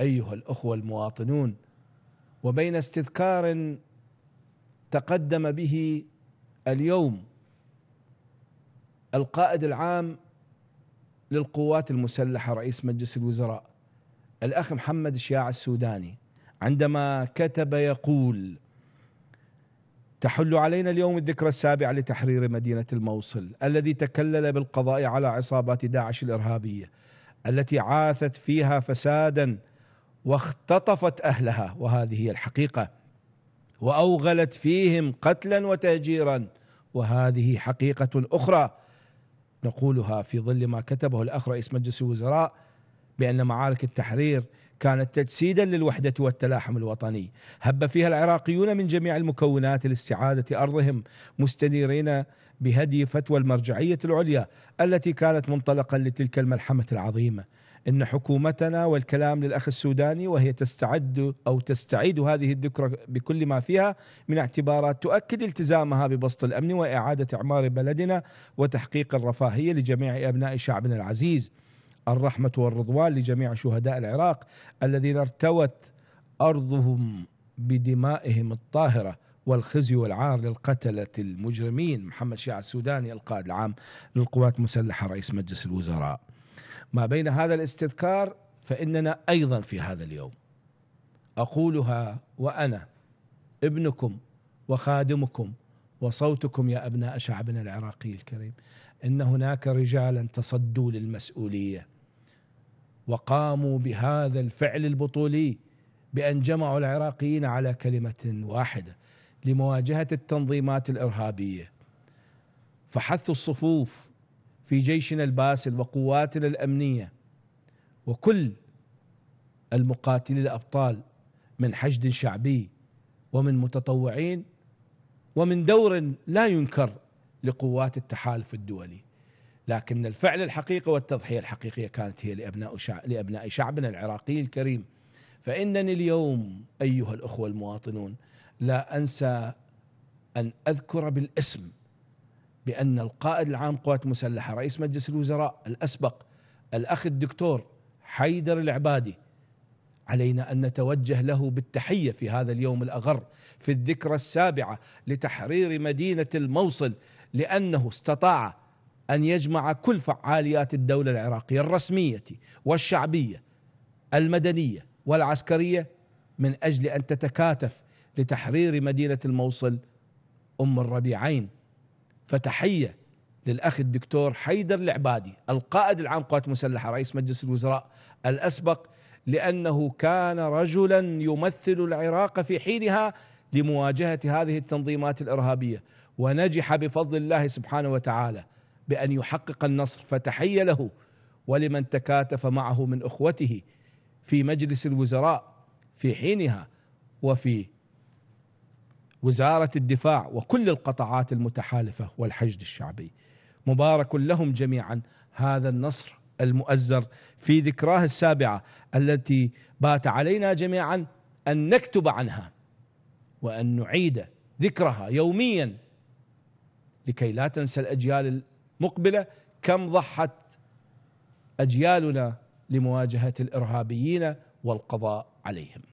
ايها الاخوه المواطنون وبين استذكار تقدم به اليوم القائد العام للقوات المسلحه رئيس مجلس الوزراء الاخ محمد شياع السوداني عندما كتب يقول تحل علينا اليوم الذكرى السابعة لتحرير مدينة الموصل الذي تكلل بالقضاء على عصابات داعش الإرهابية التي عاثت فيها فسادا واختطفت اهلها وهذه هي الحقيقه واوغلت فيهم قتلا وتهجيرا وهذه حقيقه اخرى نقولها في ظل ما كتبه الاخ رئيس مجلس الوزراء بأن معارك التحرير كانت تجسيدا للوحدة والتلاحم الوطني هب فيها العراقيون من جميع المكونات لاستعادة أرضهم مستنيرين بهدي فتوى المرجعية العليا التي كانت منطلقا لتلك الملحمة العظيمة إن حكومتنا والكلام للأخ السوداني وهي تستعد أو تستعيد هذه الذكرى بكل ما فيها من اعتبارات تؤكد التزامها ببسط الأمن وإعادة إعمار بلدنا وتحقيق الرفاهية لجميع أبناء شعبنا العزيز الرحمة والرضوان لجميع شهداء العراق الذين ارتوت أرضهم بدمائهم الطاهرة والخزي والعار للقتلة المجرمين محمد شيع السوداني القائد العام للقوات المسلحة رئيس مجلس الوزراء ما بين هذا الاستذكار فإننا أيضا في هذا اليوم أقولها وأنا ابنكم وخادمكم وصوتكم يا أبناء شعبنا العراقي الكريم إن هناك رجالا تصدوا للمسؤولية وقاموا بهذا الفعل البطولي بأن جمعوا العراقيين على كلمة واحدة لمواجهة التنظيمات الإرهابية فحثوا الصفوف في جيشنا الباسل وقواتنا الأمنية وكل المقاتلين الأبطال من حشد شعبي ومن متطوعين ومن دور لا ينكر لقوات التحالف الدولي لكن الفعل الحقيقي والتضحية الحقيقية كانت هي لأبناء, شعب لأبناء شعبنا العراقي الكريم فإنني اليوم أيها الأخوة المواطنون لا أنسى أن أذكر بالاسم بأن القائد العام قوات مسلحة رئيس مجلس الوزراء الأسبق الأخ الدكتور حيدر العبادي علينا أن نتوجه له بالتحية في هذا اليوم الأغر في الذكرى السابعة لتحرير مدينة الموصل لأنه استطاع أن يجمع كل فعاليات الدولة العراقية الرسمية والشعبية المدنية والعسكرية من أجل أن تتكاتف لتحرير مدينة الموصل أم الربيعين فتحية للأخ الدكتور حيدر العبادي القائد العام قوات المسلحة رئيس مجلس الوزراء الأسبق لأنه كان رجلا يمثل العراق في حينها لمواجهة هذه التنظيمات الإرهابية ونجح بفضل الله سبحانه وتعالى بأن يحقق النصر فتحية له ولمن تكاتف معه من أخوته في مجلس الوزراء في حينها وفي وزارة الدفاع وكل القطاعات المتحالفة والحشد الشعبي مبارك لهم جميعا هذا النصر المؤزر في ذكراه السابعة التي بات علينا جميعا أن نكتب عنها وأن نعيد ذكرها يوميا لكي لا تنسى الأجيال مقبله كم ضحت اجيالنا لمواجهه الارهابيين والقضاء عليهم